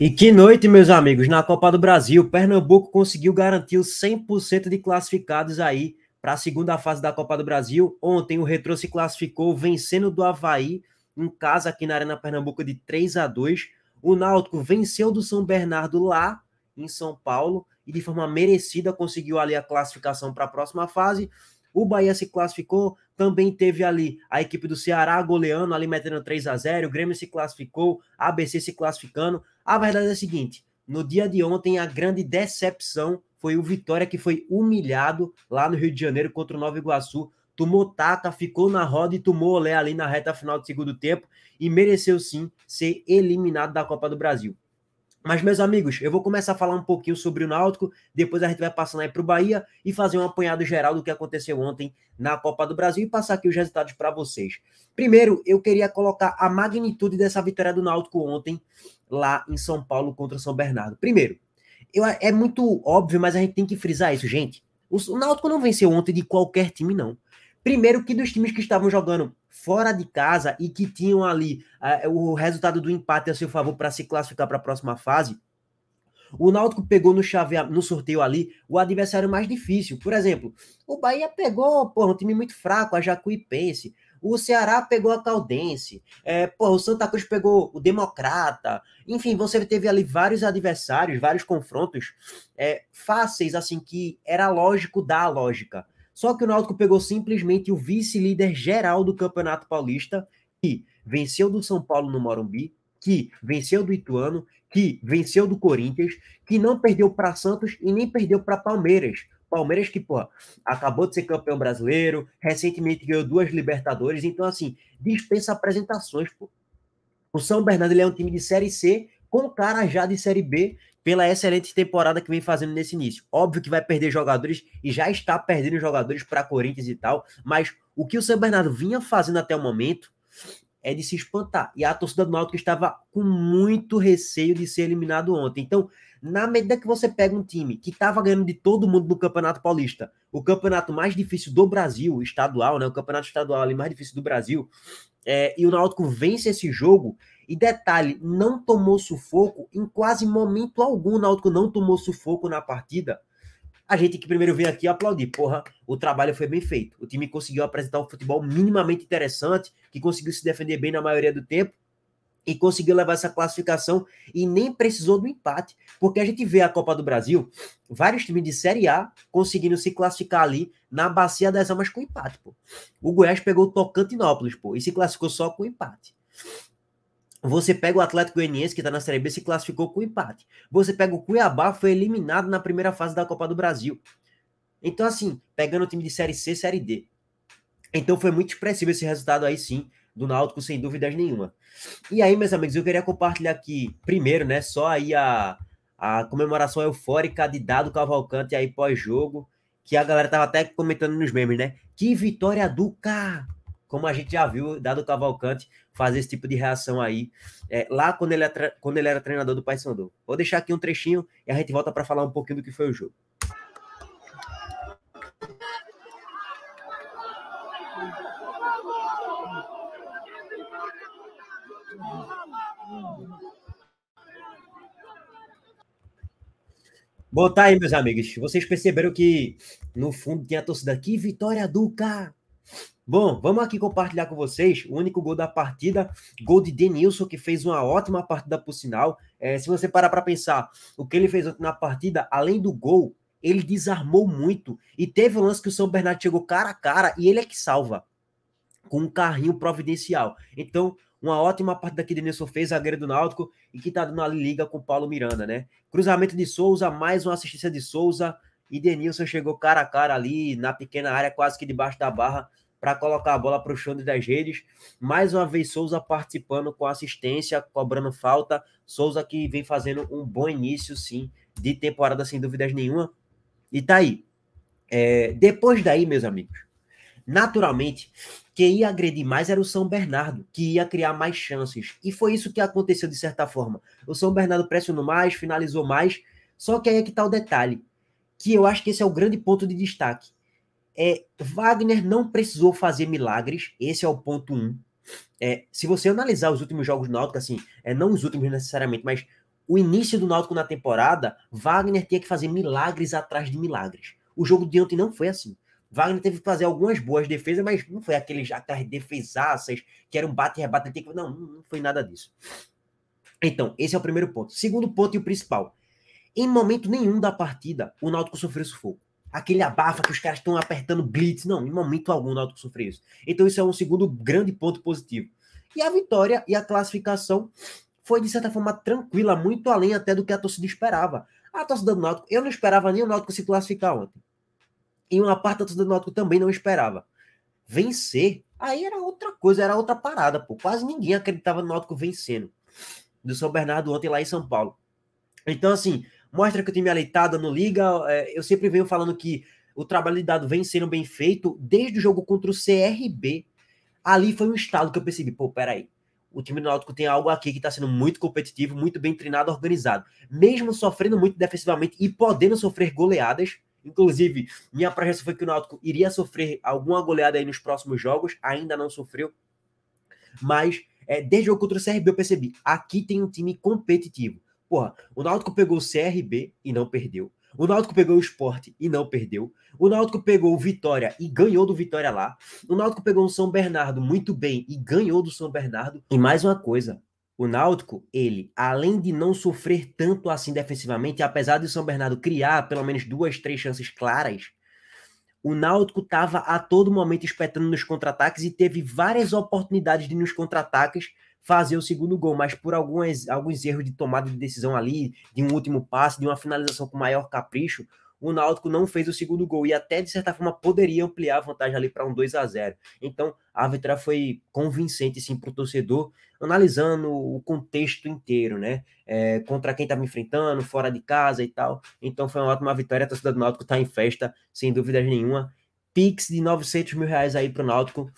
E que noite, meus amigos, na Copa do Brasil, Pernambuco conseguiu garantir os 100% de classificados aí para a segunda fase da Copa do Brasil. Ontem o Retro se classificou vencendo do Havaí em casa aqui na Arena Pernambuco de 3 a 2. O Náutico venceu do São Bernardo lá em São Paulo e de forma merecida conseguiu ali a classificação para a próxima fase. O Bahia se classificou, também teve ali a equipe do Ceará goleando, ali metendo 3 a 0 o Grêmio se classificou, ABC se classificando. A verdade é a seguinte: no dia de ontem, a grande decepção foi o Vitória, que foi humilhado lá no Rio de Janeiro contra o Nova Iguaçu. Tomou tata, ficou na roda e tomou olé ali na reta final do segundo tempo e mereceu sim ser eliminado da Copa do Brasil. Mas, meus amigos, eu vou começar a falar um pouquinho sobre o Náutico, depois a gente vai passando aí para o Bahia e fazer um apanhado geral do que aconteceu ontem na Copa do Brasil e passar aqui os resultados para vocês. Primeiro, eu queria colocar a magnitude dessa vitória do Náutico ontem lá em São Paulo contra São Bernardo. Primeiro, eu, é muito óbvio, mas a gente tem que frisar isso, gente. O, o Náutico não venceu ontem de qualquer time, não. Primeiro que dos times que estavam jogando fora de casa e que tinham ali uh, o resultado do empate a seu favor para se classificar para a próxima fase, o Náutico pegou no, chave, no sorteio ali o adversário mais difícil. Por exemplo, o Bahia pegou porra, um time muito fraco, a Jacuipense. O Ceará pegou a Caldense, é, pô, o Santa Cruz pegou o Democrata. Enfim, você teve ali vários adversários, vários confrontos é, fáceis, assim, que era lógico da lógica. Só que o Náutico pegou simplesmente o vice-líder geral do Campeonato Paulista, que venceu do São Paulo no Morumbi, que venceu do Ituano, que venceu do Corinthians, que não perdeu para Santos e nem perdeu para Palmeiras. Palmeiras que, porra, acabou de ser campeão brasileiro, recentemente ganhou duas Libertadores, então, assim, dispensa apresentações, pô. O São Bernardo ele é um time de Série C, com cara já de Série B, pela excelente temporada que vem fazendo nesse início. Óbvio que vai perder jogadores e já está perdendo jogadores para Corinthians e tal, mas o que o São Bernardo vinha fazendo até o momento é de se espantar. E a torcida do Náutico estava com muito receio de ser eliminado ontem. Então, na medida que você pega um time que estava ganhando de todo mundo no Campeonato Paulista, o campeonato mais difícil do Brasil, estadual, né? O campeonato estadual ali mais difícil do Brasil, é, e o Náutico vence esse jogo. E detalhe, não tomou sufoco em quase momento algum. O Náutico não tomou sufoco na partida a gente tem que primeiro vir aqui aplaudir. Porra, o trabalho foi bem feito. O time conseguiu apresentar um futebol minimamente interessante, que conseguiu se defender bem na maioria do tempo e conseguiu levar essa classificação e nem precisou do empate, porque a gente vê a Copa do Brasil, vários times de Série A conseguindo se classificar ali na bacia das almas com empate, pô. O Goiás pegou o Tocantinópolis, pô, e se classificou só com empate. Você pega o Atlético Goianiense, que está na Série B, se classificou com empate. Você pega o Cuiabá, foi eliminado na primeira fase da Copa do Brasil. Então, assim, pegando o time de Série C, Série D. Então, foi muito expressivo esse resultado aí, sim, do Náutico, sem dúvidas nenhuma. E aí, meus amigos, eu queria compartilhar aqui, primeiro, né, só aí a, a comemoração eufórica de Dado Cavalcante aí pós-jogo, que a galera tava até comentando nos memes, né? Que vitória do Car! como a gente já viu Dado Cavalcante fazer esse tipo de reação aí, é, lá quando ele, é quando ele era treinador do Paysandu. Vou deixar aqui um trechinho e a gente volta para falar um pouquinho do que foi o jogo. Bom, tá aí, meus amigos. Vocês perceberam que no fundo tinha a torcida. aqui vitória, Duca! Bom, vamos aqui compartilhar com vocês o único gol da partida, gol de Denilson, que fez uma ótima partida por sinal. É, se você parar para pensar o que ele fez na partida, além do gol, ele desarmou muito. E teve um lance que o São Bernardo chegou cara a cara e ele é que salva, com um carrinho providencial. Então, uma ótima partida que Denilson fez, zagueiro do Náutico, e que tá dando ali liga com o Paulo Miranda, né? Cruzamento de Souza, mais uma assistência de Souza, e Denilson chegou cara a cara ali, na pequena área, quase que debaixo da barra, para colocar a bola para o chão das redes. Mais uma vez, Souza participando com assistência, cobrando falta. Souza que vem fazendo um bom início, sim, de temporada, sem dúvidas nenhuma. E tá aí. É, depois daí, meus amigos, naturalmente, quem ia agredir mais era o São Bernardo, que ia criar mais chances. E foi isso que aconteceu de certa forma. O São Bernardo pressionou mais, finalizou mais. Só que aí é que tá o detalhe, que eu acho que esse é o grande ponto de destaque. É, Wagner não precisou fazer milagres, esse é o ponto um. É, se você analisar os últimos jogos do Náutico, assim, é, não os últimos necessariamente, mas o início do Náutico na temporada, Wagner tinha que fazer milagres atrás de milagres. O jogo de ontem não foi assim. Wagner teve que fazer algumas boas defesas, mas não foi aqueles aquelas defesaças que eram bate e rebate. Não, não foi nada disso. Então, esse é o primeiro ponto. Segundo ponto e o principal. Em momento nenhum da partida, o Náutico sofreu sufoco aquele abafa que os caras estão apertando blitz. Não, em momento algum o Náutico sofreu isso. Então isso é um segundo grande ponto positivo. E a vitória e a classificação foi, de certa forma, tranquila, muito além até do que a torcida esperava. A torcida do Náutico, eu não esperava nem o Náutico se classificar ontem. E uma parte da torcida do Náutico também não esperava. Vencer, aí era outra coisa, era outra parada, pô. Quase ninguém acreditava no Náutico vencendo. Do São Bernardo ontem lá em São Paulo. Então, assim, mostra que o time é aleitado no Liga. É, eu sempre venho falando que o trabalho de dado vem sendo bem feito desde o jogo contra o CRB. Ali foi um estado que eu percebi, pô, peraí. O time do Náutico tem algo aqui que está sendo muito competitivo, muito bem treinado, organizado. Mesmo sofrendo muito defensivamente e podendo sofrer goleadas, Inclusive, minha projeção foi que o Náutico iria sofrer alguma goleada aí nos próximos jogos, ainda não sofreu. Mas é, desde o jogo contra o CRB eu percebi, aqui tem um time competitivo. Porra, o Náutico pegou o CRB e não perdeu. O Náutico pegou o esporte e não perdeu. O Náutico pegou o Vitória e ganhou do Vitória lá. O Náutico pegou o São Bernardo muito bem e ganhou do São Bernardo. E mais uma coisa, o Náutico, ele, além de não sofrer tanto assim defensivamente, apesar de o São Bernardo criar pelo menos duas, três chances claras, o Náutico estava a todo momento espetando nos contra-ataques e teve várias oportunidades de nos contra-ataques fazer o segundo gol, mas por alguns alguns erros de tomada de decisão ali, de um último passe, de uma finalização com maior capricho, o Náutico não fez o segundo gol e até de certa forma poderia ampliar a vantagem ali para um 2 a 0. Então, a arbitragem foi convincente sim para o torcedor, analisando o contexto inteiro, né? É, contra quem estava enfrentando, fora de casa e tal. Então, foi uma ótima vitória. A torcida do Náutico está em festa, sem dúvidas nenhuma. Pix de 900 mil reais aí para o Náutico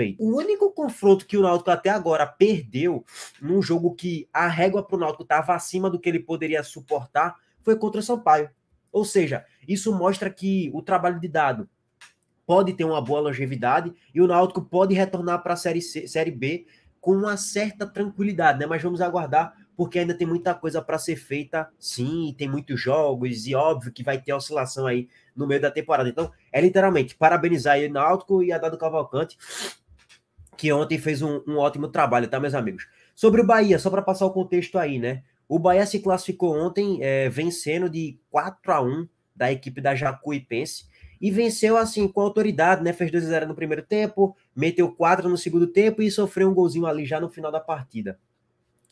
feito. O único confronto que o Náutico até agora perdeu num jogo que a régua para o Náutico estava acima do que ele poderia suportar foi contra o Sampaio. Ou seja, isso mostra que o trabalho de dado pode ter uma boa longevidade e o Náutico pode retornar para a série, C, série B com uma certa tranquilidade, né? Mas vamos aguardar porque ainda tem muita coisa para ser feita, sim, tem muitos jogos, e óbvio que vai ter oscilação aí no meio da temporada. Então, é literalmente parabenizar aí o Náutico e a Dado Cavalcante que ontem fez um, um ótimo trabalho, tá, meus amigos? Sobre o Bahia, só para passar o contexto aí, né? O Bahia se classificou ontem é, vencendo de 4 a 1 da equipe da Jacuipense e venceu assim com autoridade, né? Fez 2 a 0 no primeiro tempo, meteu 4 no segundo tempo e sofreu um golzinho ali já no final da partida.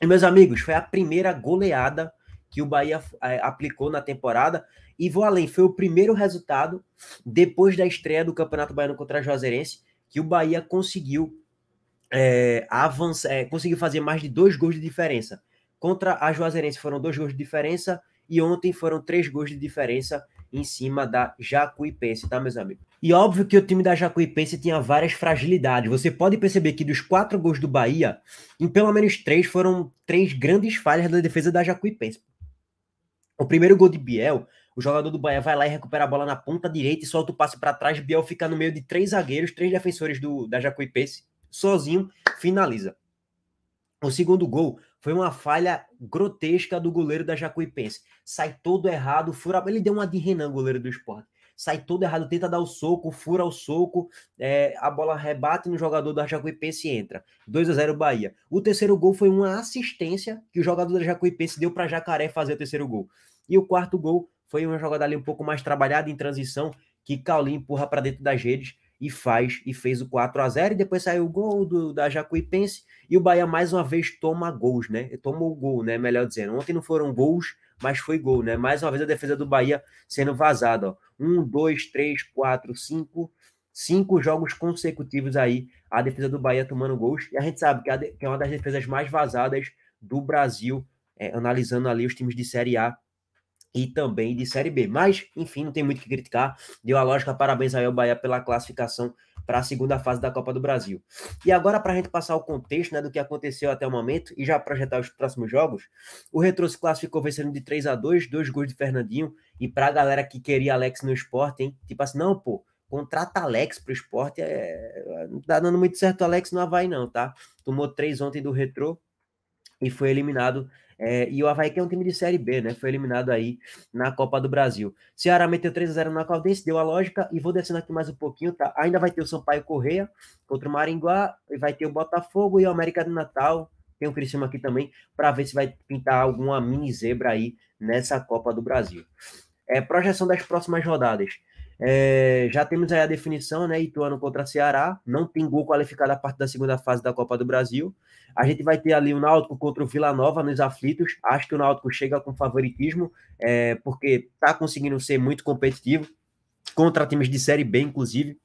E meus amigos, foi a primeira goleada que o Bahia é, aplicou na temporada e vou além, foi o primeiro resultado depois da estreia do Campeonato Baiano contra a Juazeirense que o Bahia conseguiu é, é, conseguiu fazer mais de dois gols de diferença. Contra a Juazeirense foram dois gols de diferença e ontem foram três gols de diferença em cima da Jacuipense, tá, meus amigos? E óbvio que o time da Jacuipense tinha várias fragilidades. Você pode perceber que dos quatro gols do Bahia, em pelo menos três foram três grandes falhas da defesa da Jacuipense. O primeiro gol de Biel, o jogador do Bahia vai lá e recupera a bola na ponta direita e solta o passe para trás. Biel fica no meio de três zagueiros, três defensores do, da Jacuipense sozinho, finaliza. O segundo gol foi uma falha grotesca do goleiro da Jacuipense. Sai todo errado, fura. Ele deu uma de Renan, goleiro do esporte. Sai todo errado, tenta dar o soco, fura o soco, é, a bola rebate no jogador da Jacuipense e entra. 2 a 0 Bahia. O terceiro gol foi uma assistência que o jogador da Jacuipense deu para Jacaré fazer o terceiro gol. E o quarto gol foi uma jogada ali um pouco mais trabalhada em transição, que Cauli empurra para dentro das redes e faz e fez o 4 a 0 e depois saiu o gol do, da Jacuipense e o Bahia mais uma vez toma gols, né? Tomou gol, né? Melhor dizendo. Ontem não foram gols, mas foi gol, né? Mais uma vez a defesa do Bahia sendo vazada. Ó. Um, dois, três, quatro, cinco, cinco jogos consecutivos aí a defesa do Bahia tomando gols e a gente sabe que, que é uma das defesas mais vazadas do Brasil, é, analisando ali os times de Série A e também de Série B. Mas, enfim, não tem muito o que criticar. Deu a lógica, parabéns aí ao Bahia pela classificação para a segunda fase da Copa do Brasil. E agora, para a gente passar o contexto né, do que aconteceu até o momento e já projetar os próximos jogos, o Retro se classificou vencendo de 3 a 2 dois gols de Fernandinho. E para a galera que queria Alex no esporte, hein, tipo assim, não, pô, contrata Alex para o esporte, é... não tá dando muito certo o Alex no Havaí não, tá? Tomou três ontem do Retro e foi eliminado é, e o Havaí que é um time de Série B, né? Foi eliminado aí na Copa do Brasil. Ceará meteu 3 a 0 na Caldense, deu a lógica e vou descendo aqui mais um pouquinho, tá? Ainda vai ter o Sampaio Correia contra o Maringá, e vai ter o Botafogo e o América do Natal. Tem o Criciúma aqui também para ver se vai pintar alguma mini zebra aí nessa Copa do Brasil. É, projeção das próximas rodadas. É, já temos aí a definição, né? Ituano contra Ceará. Não tem gol qualificado a parte da segunda fase da Copa do Brasil. A gente vai ter ali o Náutico contra o Vila Nova nos aflitos. Acho que o Náutico chega com favoritismo, é, porque tá conseguindo ser muito competitivo contra times de Série B, inclusive.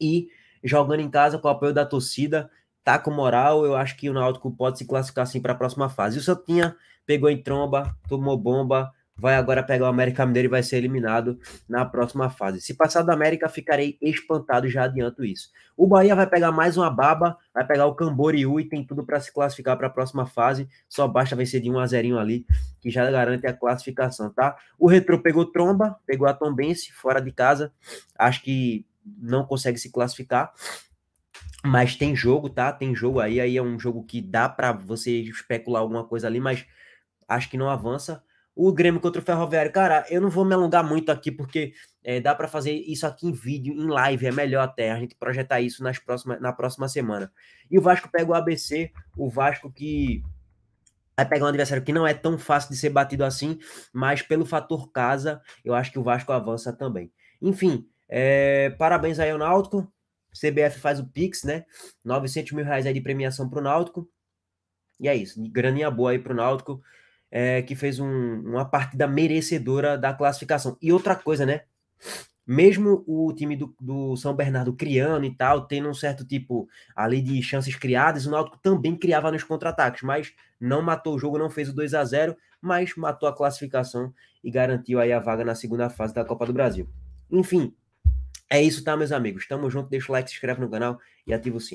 E jogando em casa com o apoio da torcida, tá com moral. Eu acho que o Náutico pode se classificar assim para a próxima fase. o Santinha pegou em tromba, tomou bomba vai agora pegar o América Mineiro e vai ser eliminado na próxima fase. Se passar do América, ficarei espantado, já adianto isso. O Bahia vai pegar mais uma baba, vai pegar o Camboriú e tem tudo para se classificar para a próxima fase. Só basta vencer de 1 a 0 ali, que já garante a classificação, tá? O Retro pegou Tromba, pegou a Tombense fora de casa. Acho que não consegue se classificar. Mas tem jogo, tá? Tem jogo aí, aí é um jogo que dá para você especular alguma coisa ali, mas acho que não avança o Grêmio contra o Ferroviário. Cara, eu não vou me alongar muito aqui, porque é, dá para fazer isso aqui em vídeo, em live, é melhor até a gente projetar isso nas próxima, na próxima semana. E o Vasco pega o ABC, o Vasco que vai pegar um adversário que não é tão fácil de ser batido assim, mas pelo fator casa, eu acho que o Vasco avança também. Enfim, é, parabéns aí ao Náutico, CBF faz o Pix, né? 900 mil reais aí de premiação pro Náutico. E é isso, graninha boa aí pro Náutico é, que fez um, uma partida merecedora da classificação. E outra coisa, né? Mesmo o time do, do, São Bernardo criando e tal, tendo um certo tipo ali de chances criadas, o Náutico também criava nos contra-ataques, mas não matou o jogo, não fez o 2 a 0 mas matou a classificação e garantiu aí a vaga na segunda fase da Copa do Brasil. Enfim, é isso, tá, meus amigos? Tamo junto, deixa o like, se inscreve no canal e ativa o sininho.